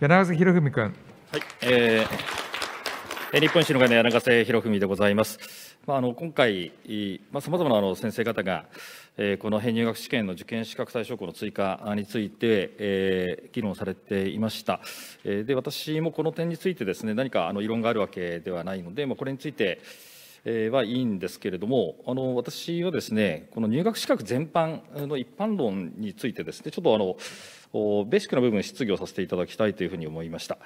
柳瀬博文君。はい、えー、日本維新の会の柳瀬博文でございます。まあ、あの今回、さま様々なあの先生方が、えー、この編入学試験の受験資格対象校の追加について、えー、議論されていました、えー、で私もこの点についてです、ね、何かあの異論があるわけではないので、まあ、これについて、えー、はいいんですけれども、あの私はです、ね、この入学資格全般の一般論についてです、ね、ちょっとあのベーシックな部分質疑をさせていただきたいというふうに思いました、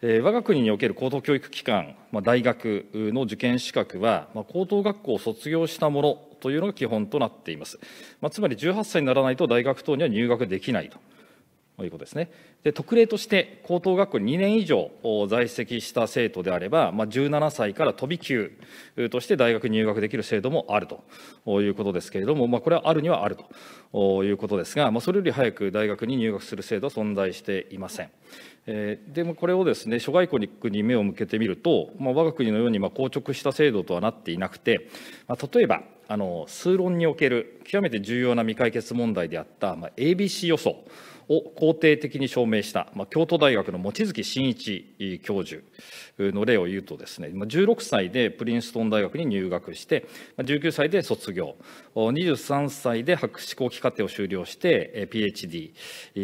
えー、我が国における高等教育機関、まあ、大学の受験資格は、まあ、高等学校を卒業したものというのが基本となっています、まあ、つまり18歳にならないと大学等には入学できないということですねで特例として高等学校に2年以上在籍した生徒であれば、まあ、17歳から飛び級として大学入学できる制度もあるということですけれども、まあ、これはあるにはあるということですが、まあ、それより早く大学に入学する制度は存在していません。でもこれをですね諸外国に目を向けてみると、まあ、我が国のようにまあ硬直した制度とはなっていなくて、まあ、例えばあの数論における極めて重要な未解決問題であった、まあ、ABC 予想を肯定的に証明した、まあ、京都大学の望月真一教授の例を言うとですね16歳でプリンストン大学に入学して19歳で卒業23歳で博士後期課程を修了して PhD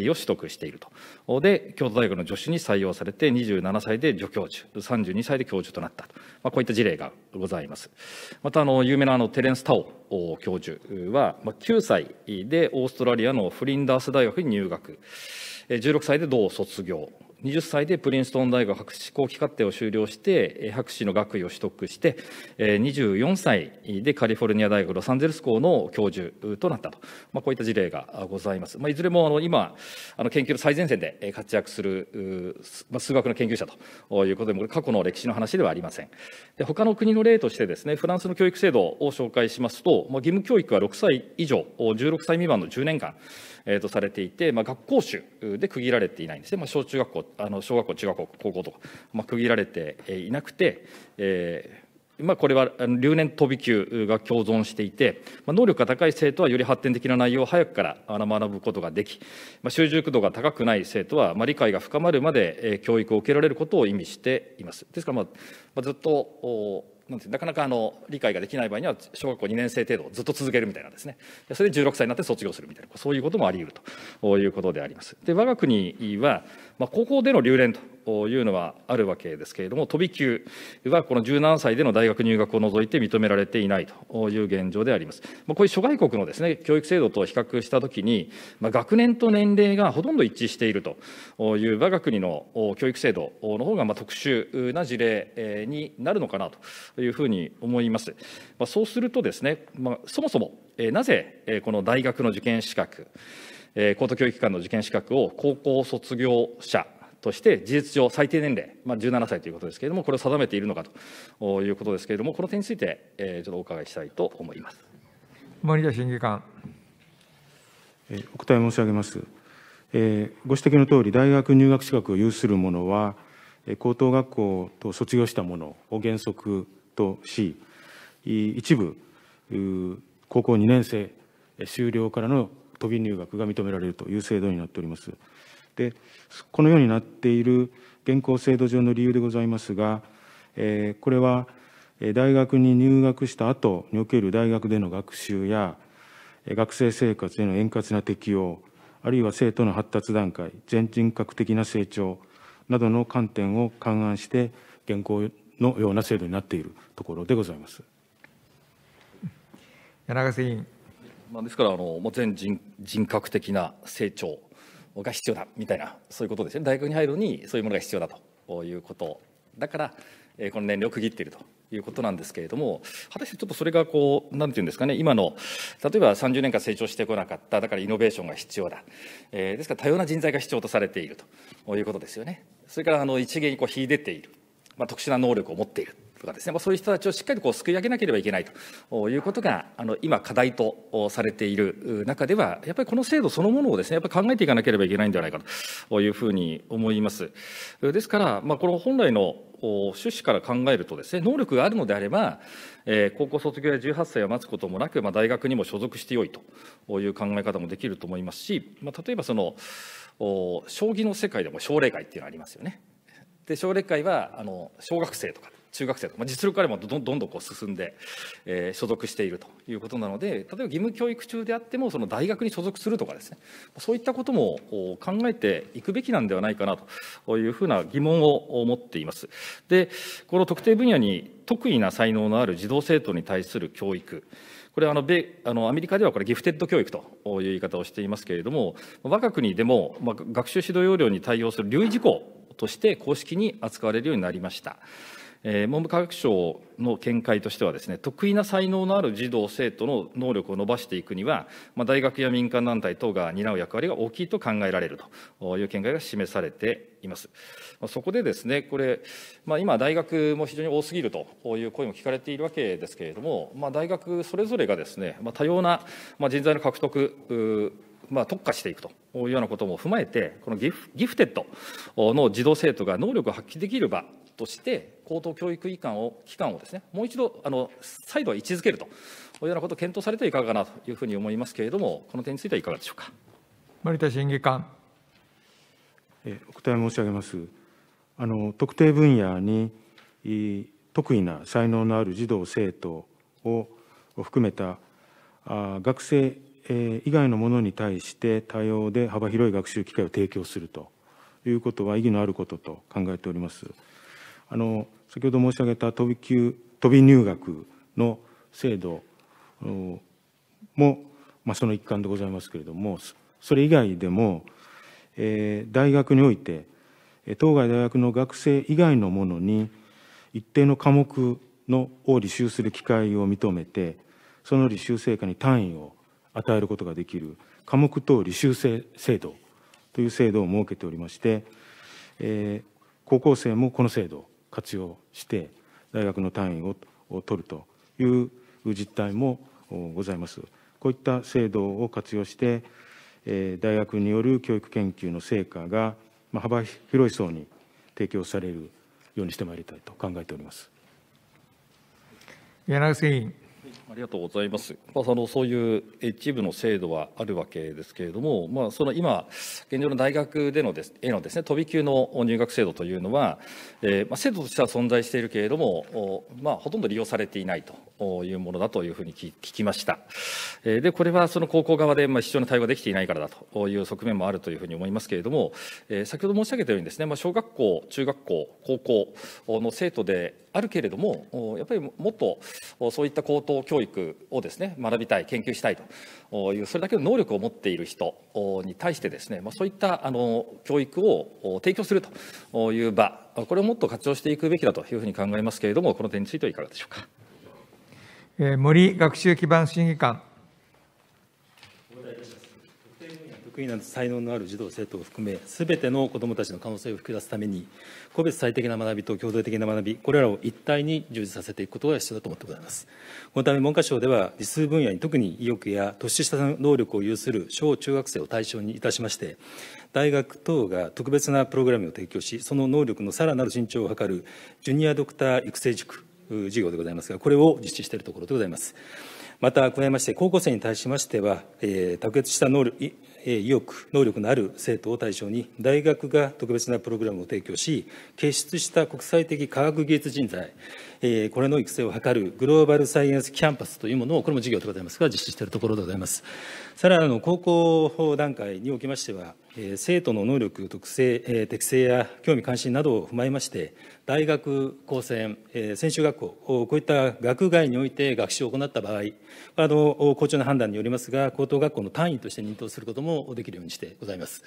を取得しているとで京都大学の助手に採用されて27歳で助教授32歳で教授となったと、まあ、こういった事例がございますまたあの有名なあのテレンス・タオ教授は9歳でオーストラリアのフリンダース大学に入学16歳で同卒業20歳でプリンストン大学博士後期課程を修了して博士の学位を取得して24歳でカリフォルニア大学ロサンゼルス校の教授となったと、まあ、こういった事例がございます、まあ、いずれもあの今あの研究の最前線で活躍する、数学の研究者ということで過去の歴史の話ではありませんで他の国の例としてですねフランスの教育制度を紹介しますと、まあ、義務教育は6歳以上16歳未満の10年間、えー、とされていて、まあ、学校種で区切られていないんですね、まあ、小中学校あの小学校、中学校、高校と、まあ、区切られていなくて、えーまあ、これは留年飛び級が共存していて、まあ、能力が高い生徒はより発展的な内容を早くから学ぶことができ、まあ、習熟度が高くない生徒は、まあ、理解が深まるまで教育を受けられることを意味しています。ですから、まあ、ずっとなんてなかなかあの理解ができない場合には小学校2年生程度ずっと続けるみたいなんですねそれで16歳になって卒業するみたいなそういうこともあり得るということであります。で我が国は、まあ、高校での留年というのはあるわけですけれども、飛び級はこの17歳での大学入学を除いて認められていないという現状であります。まあ、こういう諸外国のです、ね、教育制度と比較したときに、まあ、学年と年齢がほとんど一致しているという、我が国の教育制度の方がまが特殊な事例になるのかなというふうに思います。まあ、そうするとですね、まあ、そもそもなぜこの大学の受験資格、高等教育機関の受験資格を高校卒業者として事実上最低年齢、まあ、17歳ということですけれどもこれを定めているのかということですけれどもこの点について、えー、ちょっとお伺いしたいと思います森田審議官、えー、お答え申し上げます、えー、ご指摘の通り大学入学資格を有する者は高等学校と卒業した者を原則とし一部高校2年生修了からの飛び入学が認められるという制度になっております。でこのようになっている現行制度上の理由でございますが、えこれは大学に入学した後における大学での学習や学生生活への円滑な適用あるいは生徒の発達段階全人格的な成長などの観点を勘案して現行のような制度になっているところでございます柳瀬委員。まあ、ですからあの全人人格的な成長が必要だみたいなそういうことですね大学に入るのにそういうものが必要だということだからこの年齢を区切っているということなんですけれども果たしてちょっとそれがこうなんていうんですかね今の例えば30年間成長してこなかっただからイノベーションが必要だ、えー、ですから多様な人材が必要とされているということですよねそれからあの一芸にこう秀でている、まあ、特殊な能力を持っているとかですね、まあ、そういう人たちをしっかりこうすくい上げなければいけないということがあの今課題とされている中ではやっぱりこの制度そのものをですねやっぱり考えていかなければいけないんではないかというふうに思います。ですから、まあ、この本来の趣旨から考えるとですね能力があるのであれば、えー、高校卒業や18歳を待つこともなく、まあ、大学にも所属してよいという考え方もできると思いますし、まあ、例えばその将棋の世界でも奨励会っていうのがありますよね。で奨励会はあの小学生とか中学生とまあ、実力あればどんどんこう進んで、えー、所属しているということなので例えば義務教育中であってもその大学に所属するとかですねそういったことも考えていくべきなんではないかなというふうな疑問を持っています。でこの特定分野に特異な才能のある児童生徒に対する教育これはあの米あのアメリカではこれギフテッド教育という言い方をしていますけれども我が国でも、まあ、学習指導要領に対応する留意事項として公式に扱われるようになりました。えー、文部科学省の見解としてはですね得意な才能のある児童生徒の能力を伸ばしていくには、まあ、大学や民間団体等が担う役割が大きいと考えられるという見解が示されています。まあ、そこでですねこれ、まあ、今大学も非常に多すぎるという声も聞かれているわけですけれども、まあ、大学それぞれがですね、まあ、多様な人材の獲得まあ、特化していくというようなことも踏まえて、このギフギフテッドの児童生徒が能力を発揮できる場として、高等教育機関を機関をです、ね、もう一度あの再度位置づけるというようなことを検討されてはいかがかなというふうに思いますけれども、この点についてはいかがでしょうか。森田審議官えお答え申し上げます。あの特定分野に得意な才能のある児童生徒を含めたあ学生以外のものに対して多様で幅広い学習機会を提供するということは意義のあることと考えております。あの先ほど申し上げた飛び級飛び入学の制度も、まあ、その一環でございますけれどもそれ以外でも、えー、大学において当該大学の学生以外のものに一定の科目のを履修する機会を認めてその履修成果に単位を与えることができる科目等履修制度という制度を設けておりまして、えー、高校生もこの制度活用して大学の単位を取るという実態もございます。こういった制度を活用して、え大学による教育研究の成果がま幅広い層に提供されるようにしてまいりたいと考えております。柳瀬委員ありがとうございます。まあ、そのそういう一部の制度はあるわけですけれども、まあ、その今、現状の大学でのですへのです、ね、飛び級の入学制度というのは、えー、まあ、制度としては存在しているけれども、まあ、ほとんど利用されていないというものだというふうに聞きました。えー、で、これはその高校側で、まあ、非常に対応できていないからだという側面もあるというふうに思いますけれども、えー、先ほど申し上げたようにですね、まあ、小学校、中学校、高校の生徒であるけれども、やっぱりもっとそういった高等教育育をですね学びたい研究したいというそれだけの能力を持っている人に対してですね、まそういったあの教育を提供するという場これをもっと活用していくべきだというふうに考えますけれどもこの点についてはいかがでしょうか。え森学習基盤審議官。お答えいたします得意な才能のある児童生徒を含め全ての子どもたちの可能性を引き出すために個別最適な学びと共同的な学びこれらを一体に充実させていくことが必要だと思ってございますこのため文科省では理数分野に特に意欲や年下の能力を有する小中学生を対象にいたしまして大学等が特別なプログラムを提供しその能力のさらなる伸長を図るジュニアドクター育成塾事業でございますがこれを実施しているところでございますまた、加えまして、高校生に対しましては、えー、卓越した能力、意欲、能力のある生徒を対象に、大学が特別なプログラムを提供し、傑出した国際的科学技術人材、えー、これの育成を図るグローバルサイエンスキャンパスというものを、これも事業でございますが、実施しているところでございます。さらに、高校段階におきましては、生徒の能力、特性、適性や興味関心などを踏まえまして、大学、高専、専修学校、こういった学外において学習を行った場合、あの校長の判断によりますが、高等学校の単位として認定することもできるようにしてございます。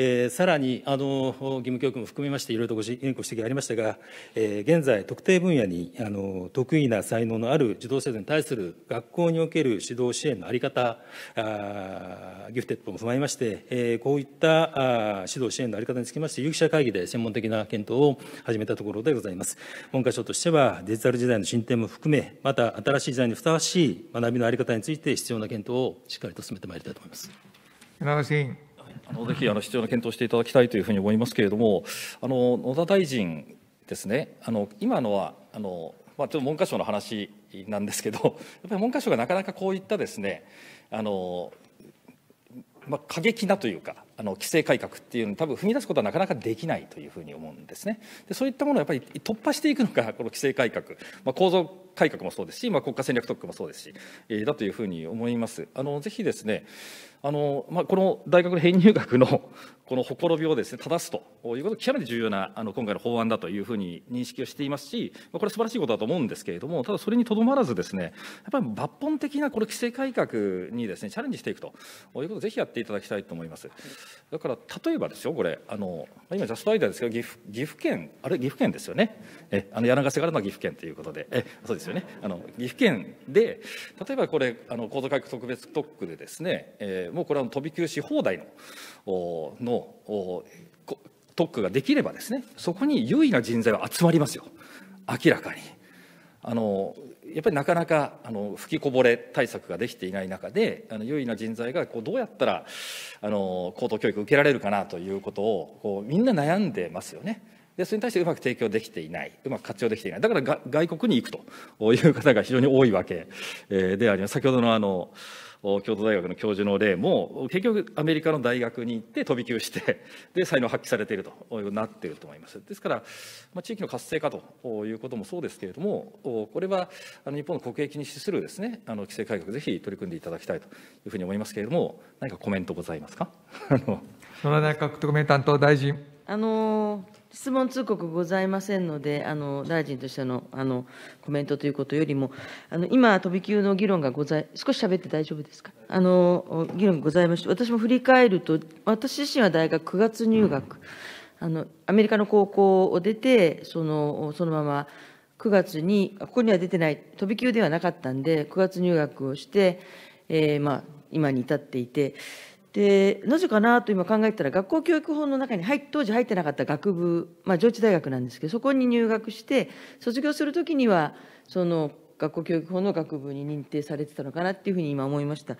えー、さらにあの義務教育も含めましていろいろとご指摘がありましたが、えー、現在特定分野にあの得意な才能のある児童生徒に対する学校における指導支援の在り方あギフテッドも踏まえまして、えー、こういったあ指導支援の在り方につきまして有識者会議で専門的な検討を始めたところでございます文科省としてはデジタル時代の進展も含めまた新しい時代にふさわしい学びの在り方について必要な検討をしっかりと進めてまいりたいと思います。船越委員あのぜひあの必要な検討していただきたいというふうに思いますけれども、あの野田大臣ですね、あの今のはあの、まあ、ちょっと文科省の話なんですけど、やっぱり文科省がなかなかこういったですね、あのまあ、過激なというかあの規制改革っていうのに多分踏み出すことはなかなかできないというふうに思うんですねでそういったものをやっぱり突破していくのがこの規制改革、まあ、構造改革もそうですし、まあ、国家戦略特区もそうですし、えー、だというふうに思いますあのぜひですねあのまあ、この大学の編入学の このほころびをです、ね、正すということ極めて重要なあの今回の法案だというふうに認識をしていますし、これは素晴らしいことだと思うんですけれども、ただそれにとどまらずです、ね、やっぱり抜本的なこれ規制改革にです、ね、チャレンジしていくということをぜひやっていただきたいと思います。だから例えばですよ、これ、あの今、ジャストアイデアですが岐阜岐阜県、あれ、岐阜県ですよね、えあの柳ヶ瀬からの岐阜県ということで、えそうですよねあの岐阜県で、例えばこれ、あの高度改革特別特区でですね、えーもうこれは飛び級し放題のの特区ができればですねそこに優位な人材は集まりますよ明らかに。あのやっぱりなかなかあの吹きこぼれ対策ができていない中であの優位な人材がこうどうやったらあの高等教育受けられるかなということをこうみんな悩んでますよね。でそれに対してうまく提供できていないうまく活用できていないだから外国に行くという方が非常に多いわけであります。先ほどのあの京都大学の教授の例も結局アメリカの大学に行って飛び級して で才能発揮されているとなっていると思いますですから、まあ、地域の活性化ということもそうですけれどもこれは日本の国益に資するですねあの規制改革ぜひ取り組んでいただきたいというふうに思いますけれども何かコメントございますか 野田内閣特命担当大臣あの質問通告ございませんので、あの大臣としてのあのコメントということよりも、あの今、飛び級の議論がござい、少し喋って大丈夫ですか、あの議論ございまして、私も振り返ると、私自身は大学9月入学、あのアメリカの高校を出て、そのそのまま9月に、ここには出てない、飛び級ではなかったんで、9月入学をして、えーまあ、今に至っていて、でなぜかなと今考えたら学校教育法の中に入当時入ってなかった学部、まあ、上智大学なんですけどそこに入学して卒業する時にはその学校教育法の学部に認定されてたのかなっていうふうに今思いました。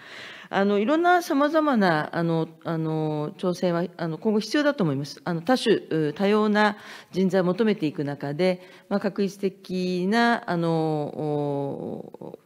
あのいろんなさまざまなあのあの挑戦はあの今後必要だと思います。あの多種多様な人材を求めていく中で、まあ、確一的なあの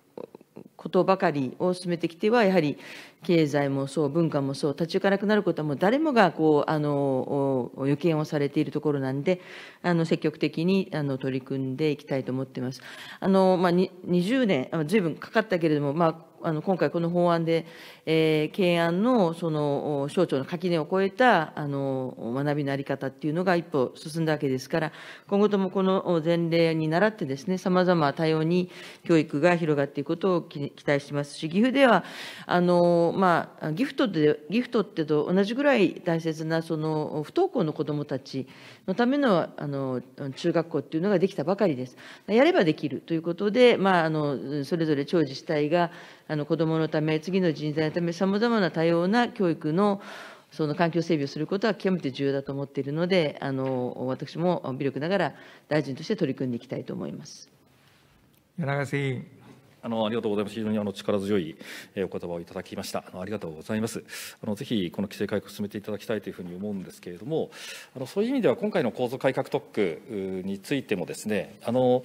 ことばかりを進めてきてはやはり経済もそう文化もそう立ち行かなくなることはもう誰もがこうあの予見をされているところなんであの積極的にあの取り組んでいきたいと思っています。あのまあ、20年随分かかったけれども、まああの今回この法案で、えー、懸案のその省庁の垣根を越えたあの学びのあり方っていうのが一歩進んだわけですから、今後ともこの前例に倣ってですね、さまざま多様に教育が広がっていくことを期待しますし、岐阜では、あの、まあ、ギフトで、ギフトってと同じぐらい大切な、その、不登校の子どもたちのための、あの、中学校っていうのができたばかりです。やればできるということで、まあ、あの、それぞれ長自治体が、あの子どものため、次の人材のため、さまざまな多様な教育のその環境整備をすることは極めて重要だと思っているので、あの私も微力ながら大臣として取り組んでいきたいと思います柳瀬委員。あのありがとうございます。非常にあの力強いお言葉をいただきました。あのありがとうございます。あのぜひこの規制改革を進めていただきたいというふうに思うんですけれども、あのそういう意味では今回の構造改革特区についてもですね、あの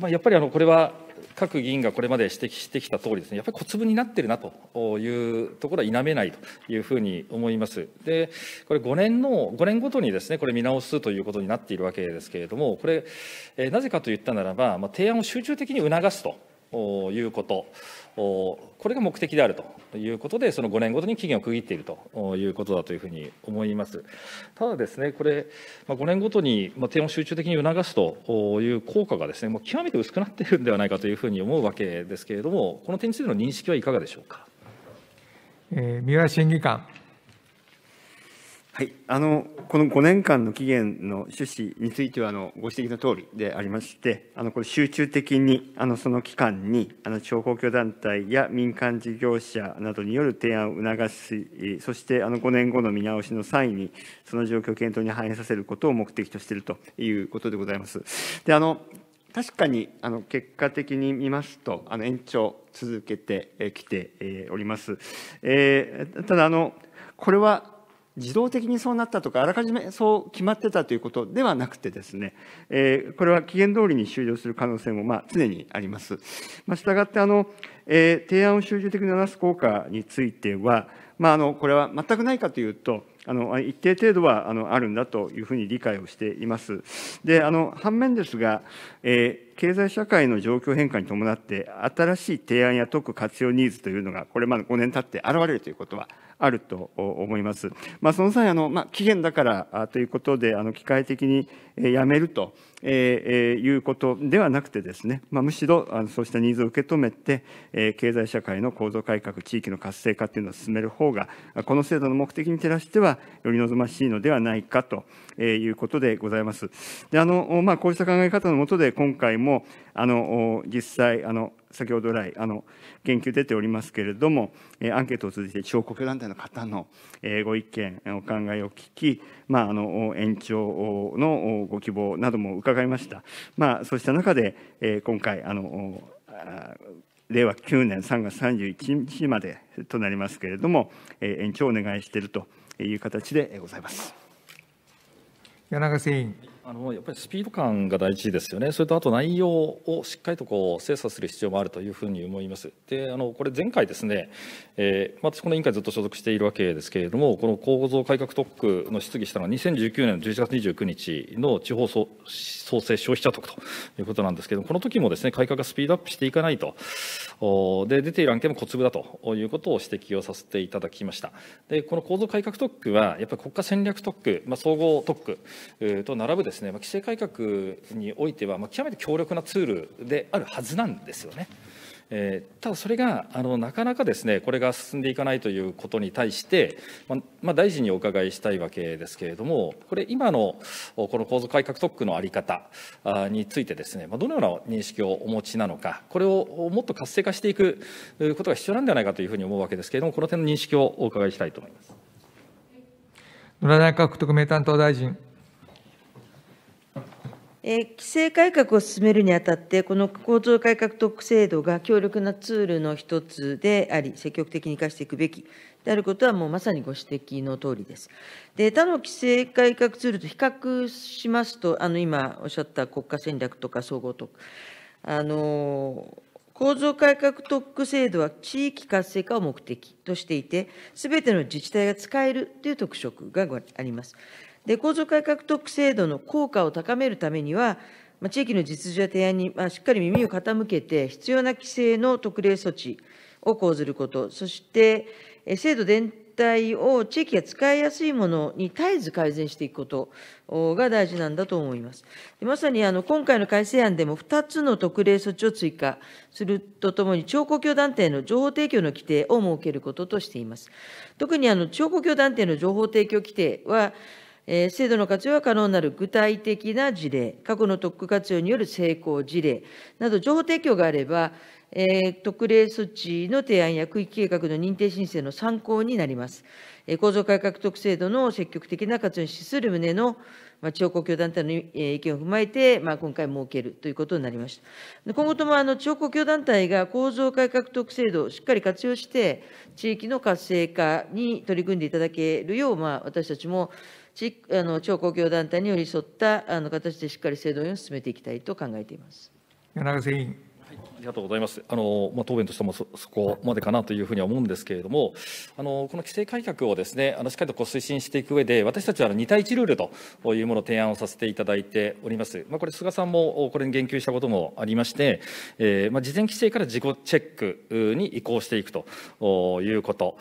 まあ、やっぱりあのこれは各議員がこれまで指摘してきたとおりですね、やっぱり小粒になってるなというところは否めないというふうに思います。で、これ5年の、5年ごとにですね、これ見直すということになっているわけですけれども、これ、えなぜかといったならば、まあ、提案を集中的に促すと。いうことこれが目的であるということでその5年ごとに期限を区切っているということだというふうに思いますただですねこれ5年ごとに点を集中的に促すという効果がですねもう極めて薄くなっているんではないかというふうに思うわけですけれどもこの点についての認識はいかがでしょうか、えー、三輪審議官はい、あのこの5年間の期限の趣旨についてはあのご指摘の通りでありまして、あのこれ集中的にあのその期間にあの地方公共団体や民間事業者などによる提案を促し、そしてあの5年後の見直しの際に、その状況を検討に反映させることを目的としているということでございます。であの確かにあの結果的に見ますと、あの延長続けてきております。えー、ただあのこれは自動的にそうなったとか、あらかじめそう決まってたということではなくてですね、えー、これは期限通りに終了する可能性もまあ常にあります。まあ、したがってあの、えー、提案を集中的に話す効果については、まあ、あのこれは全くないかというと、あの一定程度はあのあるんだというふうに理解をしています。であの反面ですが、えー経済社会の状況変化に伴って、新しい提案や特活用ニーズというのが、これまで5年経って現れるということはあると思います。まあ、その際、あの、まあ、期限だからということで、あの、機械的にやめるということではなくてですね、まあ、むしろ、あの、そうしたニーズを受け止めて、経済社会の構造改革、地域の活性化というのを進める方が、この制度の目的に照らしては、より望ましいのではないかということでございます。で、あの、まあ、こうした考え方のもとで、今回もも、あの実際あの、先ほど来あの、言及出ておりますけれども、アンケートを通じて、地方公共団体の方のご意見、お考えを聞き、まあ、あの延長のご希望なども伺いました。まあ、そうした中で、今回あの令和9年3月31日までとなりますけれども、延長をお願いしているという形でございます。柳瀬委員あのやっぱりスピード感が大事ですよね、それとあと内容をしっかりとこう精査する必要もあるというふうに思います。であのこれ、前回ですね、えー、私、この委員会ずっと所属しているわけですけれども、この構造改革特区の質疑したのは、2019年の11月29日の地方創生消費者特ということなんですけれども、この時もですね改革がスピードアップしていかないと、で出ている案件も小粒だということを指摘をさせていただきました。でこの構造改革特区は、やっぱり国家戦略特区、まあ、総合特区と並ぶです、ねですね、まあ、規制改革においては、まあ、極めて強力なツールであるはずなんですよね。えー、ただそれがあのなかなかですねこれが進んでいかないということに対して、まあ、まあ、大臣にお伺いしたいわけですけれどもこれ今のこの構造改革特区の在り方についてですね、まあ、どのような認識をお持ちなのかこれをもっと活性化していくことが必要なんではないかというふうに思うわけですけれどもこの点の認識をお伺いしたいと思います。野内閣特命担当大臣規制改革を進めるにあたって、この構造改革特区制度が強力なツールの一つであり、積極的に生かしていくべきであることは、もうまさにご指摘の通りです。で、他の規制改革ツールと比較しますと、あの今おっしゃった国家戦略とか総合と区、あの構造改革特区制度は地域活性化を目的としていて、すべての自治体が使えるという特色があります。構造改革特区制度の効果を高めるためには、地域の実情や提案にしっかり耳を傾けて、必要な規制の特例措置を講ずること、そして制度全体を地域が使いやすいものに絶えず改善していくことが大事なんだと思います。まさにあの今回の改正案でも2つの特例措置を追加するとともに、地方公共団体の情報提供の規定を設けることとしています。特にあの地方公共団体の情報提供規定は、え制度の活用は可能になる具体的な事例、過去の特区活用による成功事例など、情報提供があれば、え特例措置の提案や区域計画の認定申請の参考になります。え構造改革特制度の積極的な活用に資する旨の、まあ、地方公共団体の、え意見を踏まえて、まあ、今回設けるということになりました。今後ともあの地方公共団体が構造改革特制度をしっかり活用して、地域の活性化に取り組んでいただけるよう、まあ、私たちも地あの地方公共団体に寄り添ったあの形でしっかり制度運用を進めていきたいと考えています。柳瀬委員りがとうございます。あのまあ、答弁としてもそこまでかなというふうには思うんですけれども、あのこの規制改革をですね、あのしっかりとこう推進していく上で、私たちはあの2対1ルールというものを提案をさせていただいております。まあ、これ、菅さんもこれに言及したこともありまして、えー、まあ、事前規制から自己チェックに移行していくということ、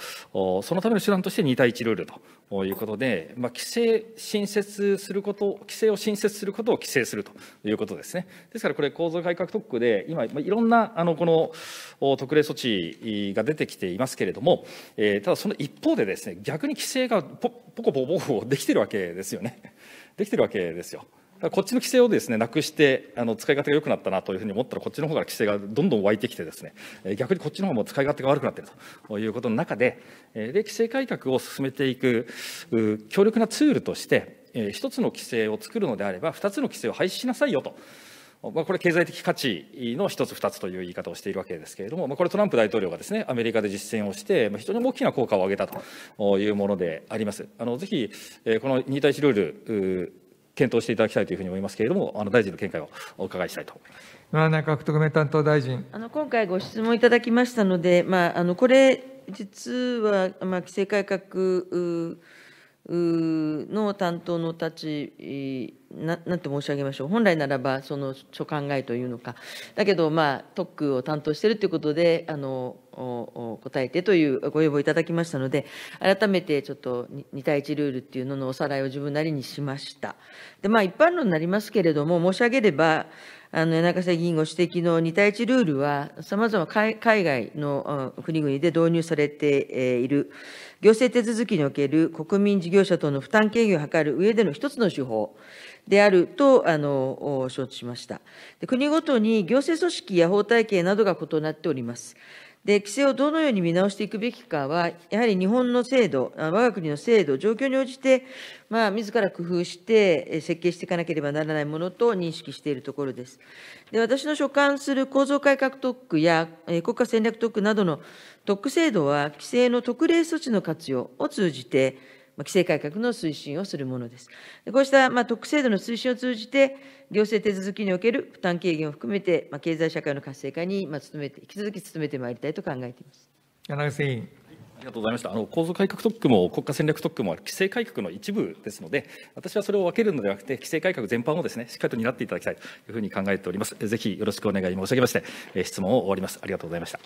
そのための手段として2対1ルールということで、まあ、規制新設すること、規制を新設することを規制するということですね。ですから、これ、構造改革特区で、今、いろんなんなあのこの特例措置が出てきていますけれども、えー、ただその一方でですね逆に規制がポこコポコポできてるわけですよね できてるわけですよ。こっちの規制をですねなくしてあの使い方が良くなったなというふうに思ったらこっちの方から規制がどんどん湧いてきてですね逆にこっちの方も使い勝手が悪くなっているということの中でで規制改革を進めていく強力なツールとして1つの規制を作るのであれば2つの規制を廃止しなさいよとまあ、これ経済的価値の一つ二つという言い方をしているわけですけれども、まあ、これトランプ大統領がですねアメリカで実践をして、まあ、非常に大きな効果を上げたというものであります。あのぜひ、えこの2対1ルール検討していただきたいというふうに思いますけれども、あの大臣の見解をお伺いしたいとま田内閣特命担当大臣。あの今回ご質問いただきましたので、まあ、あのこれ、実は、まあ、規制改革の担当の立ちななんて申し上げましょう本来ならばその所考えというのかだけどまあ特区を担当しているということであの答えてというご要望いただきましたので改めてちょっと2対1ルールっていうののおさらいを自分なりにしましたでまあ一般論になりますけれども申し上げればあの、柳瀬議員ご指摘の2対1ルールは、さまざま海外の国々で導入されている、行政手続きにおける国民事業者等の負担軽減を図る上での一つの手法であると、あの、承知しました。国ごとに行政組織や法体系などが異なっております。で規制をどのように見直していくべきかは、やはり日本の制度、我が国の制度、状況に応じて、まあ、自ら工夫して設計していかなければならないものと認識しているところです。で私の所管する構造改革特区や国家戦略特区などの特区制度は、規制の特例措置の活用を通じて、規制改革の推進をするものです。こうした、まあ、特制度の推進を通じて、行政手続きにおける負担軽減を含めて、ま経済社会の活性化に、ま努めて、引き続き努めてまいりたいと考えています。柳瀬委員。ありがとうございましたあの構造改革特区も国家戦略特区も規制改革の一部ですので、私はそれを分けるのではなくて、規制改革全般をです、ね、しっかりと担っていただきたいというふうに考えております。ぜひよろしくお願い申し上げまして、質問を終わります。ありがとうございました。